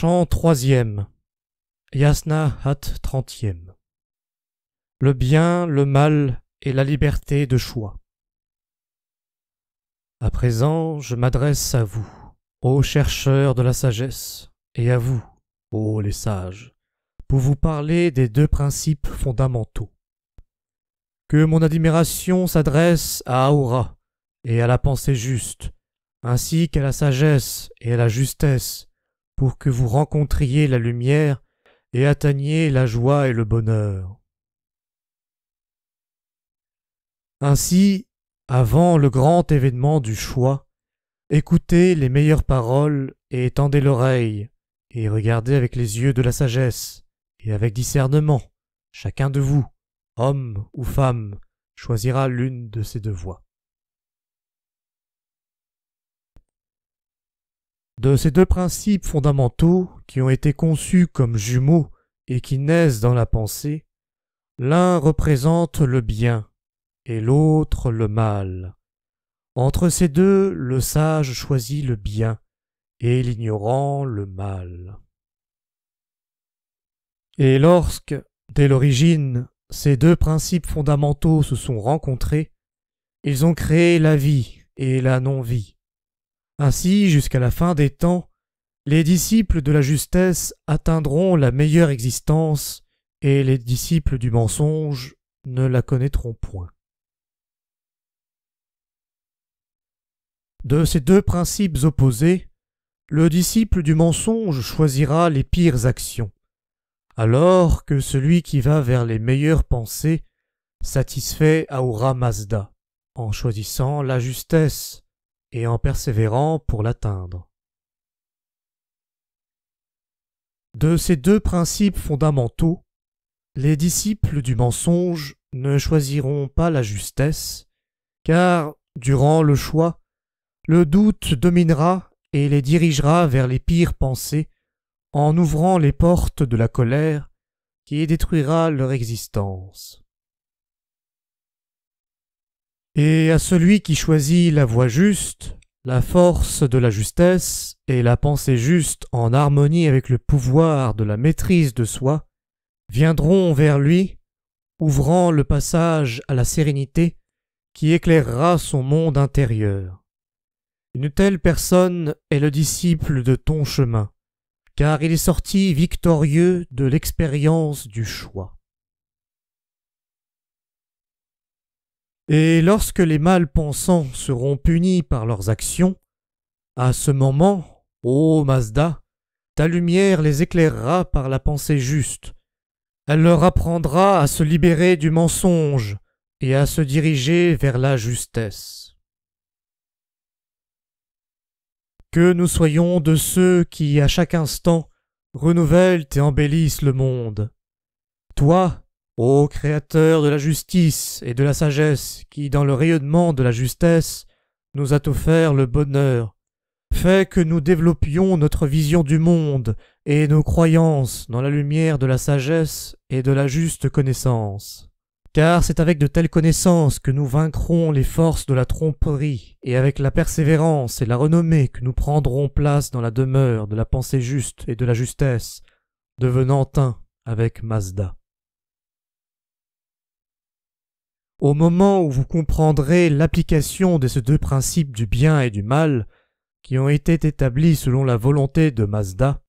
Chant troisième. Yasna Hat trentième. Le bien, le mal et la liberté de choix. À présent, je m'adresse à vous, ô chercheurs de la sagesse, et à vous, ô les sages, pour vous parler des deux principes fondamentaux. Que mon admiration s'adresse à Aura et à la pensée juste, ainsi qu'à la sagesse et à la justesse, pour que vous rencontriez la lumière et atteigniez la joie et le bonheur. Ainsi, avant le grand événement du choix, écoutez les meilleures paroles et tendez l'oreille, et regardez avec les yeux de la sagesse, et avec discernement, chacun de vous, homme ou femme, choisira l'une de ces deux voies. de ces deux principes fondamentaux qui ont été conçus comme jumeaux et qui naissent dans la pensée, l'un représente le bien et l'autre le mal. Entre ces deux, le sage choisit le bien et l'ignorant le mal. Et lorsque, dès l'origine, ces deux principes fondamentaux se sont rencontrés, ils ont créé la vie et la non-vie, ainsi, jusqu'à la fin des temps, les disciples de la justesse atteindront la meilleure existence, et les disciples du mensonge ne la connaîtront point. De ces deux principes opposés, le disciple du mensonge choisira les pires actions, alors que celui qui va vers les meilleures pensées satisfait Aura Mazda en choisissant la justesse et en persévérant pour l'atteindre. De ces deux principes fondamentaux, les disciples du mensonge ne choisiront pas la justesse, car, durant le choix, le doute dominera et les dirigera vers les pires pensées en ouvrant les portes de la colère qui détruira leur existence. Et à celui qui choisit la voie juste, la force de la justesse et la pensée juste en harmonie avec le pouvoir de la maîtrise de soi viendront vers lui, ouvrant le passage à la sérénité qui éclairera son monde intérieur. Une telle personne est le disciple de ton chemin, car il est sorti victorieux de l'expérience du choix. Et lorsque les mal-pensants seront punis par leurs actions, à ce moment, ô Mazda, ta lumière les éclairera par la pensée juste. Elle leur apprendra à se libérer du mensonge et à se diriger vers la justesse. Que nous soyons de ceux qui, à chaque instant, renouvellent et embellissent le monde. Toi, Ô Créateur de la justice et de la sagesse, qui, dans le rayonnement de la justesse, nous a offert le bonheur, fais que nous développions notre vision du monde et nos croyances dans la lumière de la sagesse et de la juste connaissance. Car c'est avec de telles connaissances que nous vaincrons les forces de la tromperie, et avec la persévérance et la renommée que nous prendrons place dans la demeure de la pensée juste et de la justesse, devenant un avec Mazda. Au moment où vous comprendrez l'application de ces deux principes du bien et du mal, qui ont été établis selon la volonté de Mazda,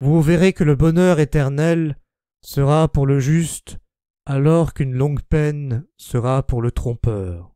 vous verrez que le bonheur éternel sera pour le juste, alors qu'une longue peine sera pour le trompeur.